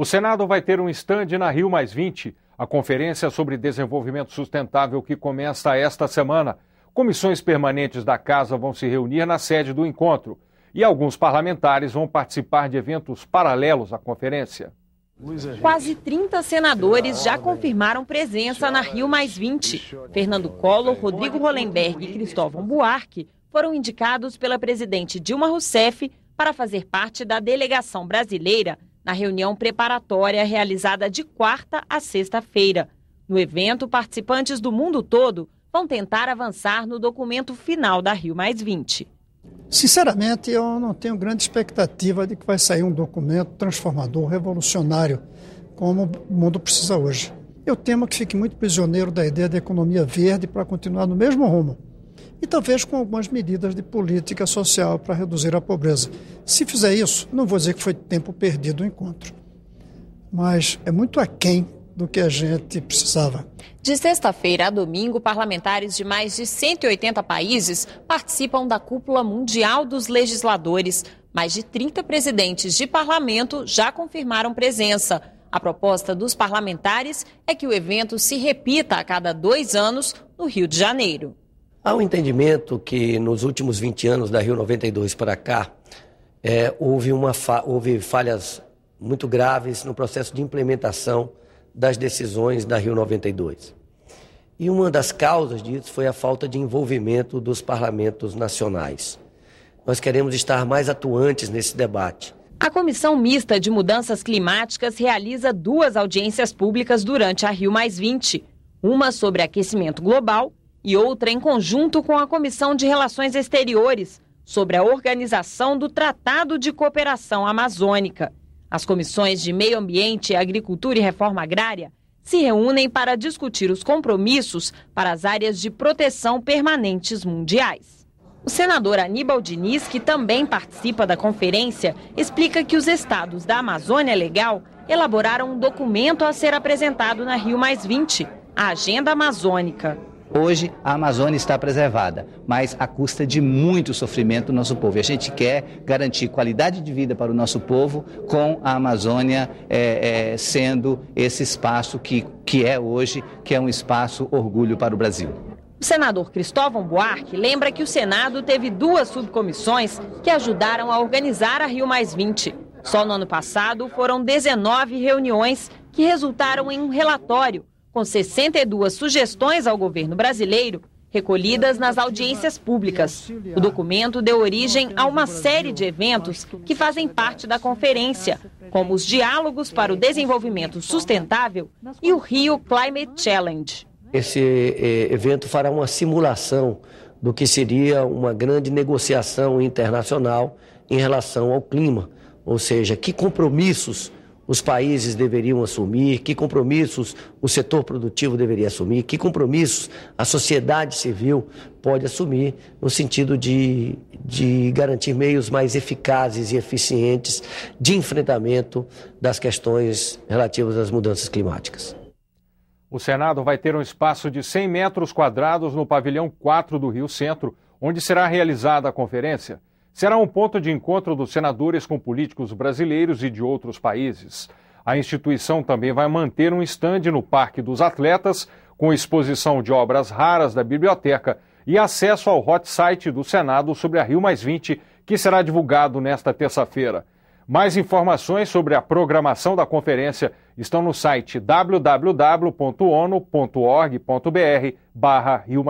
O Senado vai ter um estande na Rio a conferência sobre desenvolvimento sustentável que começa esta semana. Comissões permanentes da Casa vão se reunir na sede do encontro e alguns parlamentares vão participar de eventos paralelos à conferência. Quase 30 senadores já confirmaram presença na Rio Fernando Collor, Rodrigo Rolenberg e Cristóvão Buarque foram indicados pela presidente Dilma Rousseff para fazer parte da delegação brasileira na reunião preparatória realizada de quarta a sexta-feira. No evento, participantes do mundo todo vão tentar avançar no documento final da Rio Sinceramente, eu não tenho grande expectativa de que vai sair um documento transformador, revolucionário, como o mundo precisa hoje. Eu temo que fique muito prisioneiro da ideia da economia verde para continuar no mesmo rumo e talvez com algumas medidas de política social para reduzir a pobreza. Se fizer isso, não vou dizer que foi tempo perdido o encontro, mas é muito aquém do que a gente precisava. De sexta-feira a domingo, parlamentares de mais de 180 países participam da Cúpula Mundial dos Legisladores. Mais de 30 presidentes de parlamento já confirmaram presença. A proposta dos parlamentares é que o evento se repita a cada dois anos no Rio de Janeiro. Há um entendimento que nos últimos 20 anos, da Rio 92 para cá, é, houve, uma fa houve falhas muito graves no processo de implementação das decisões da Rio 92. E uma das causas disso foi a falta de envolvimento dos parlamentos nacionais. Nós queremos estar mais atuantes nesse debate. A Comissão Mista de Mudanças Climáticas realiza duas audiências públicas durante a Rio Mais 20, uma sobre aquecimento global e outra em conjunto com a Comissão de Relações Exteriores sobre a organização do Tratado de Cooperação Amazônica. As comissões de Meio Ambiente, Agricultura e Reforma Agrária se reúnem para discutir os compromissos para as áreas de proteção permanentes mundiais. O senador Aníbal Diniz, que também participa da conferência, explica que os estados da Amazônia Legal elaboraram um documento a ser apresentado na Rio Mais 20, a Agenda Amazônica. Hoje a Amazônia está preservada, mas à custa de muito sofrimento do nosso povo. E a gente quer garantir qualidade de vida para o nosso povo com a Amazônia é, é, sendo esse espaço que, que é hoje, que é um espaço orgulho para o Brasil. O senador Cristóvão Buarque lembra que o Senado teve duas subcomissões que ajudaram a organizar a Rio Mais 20. Só no ano passado foram 19 reuniões que resultaram em um relatório com 62 sugestões ao governo brasileiro recolhidas nas audiências públicas. O documento deu origem a uma série de eventos que fazem parte da conferência, como os Diálogos para o Desenvolvimento Sustentável e o Rio Climate Challenge. Esse eh, evento fará uma simulação do que seria uma grande negociação internacional em relação ao clima, ou seja, que compromissos os países deveriam assumir, que compromissos o setor produtivo deveria assumir, que compromissos a sociedade civil pode assumir no sentido de, de garantir meios mais eficazes e eficientes de enfrentamento das questões relativas às mudanças climáticas. O Senado vai ter um espaço de 100 metros quadrados no pavilhão 4 do Rio Centro, onde será realizada a conferência será um ponto de encontro dos senadores com políticos brasileiros e de outros países. A instituição também vai manter um estande no Parque dos Atletas, com exposição de obras raras da biblioteca e acesso ao hot site do Senado sobre a Rio que será divulgado nesta terça-feira. Mais informações sobre a programação da conferência estão no site www.ono.org.br barra Rio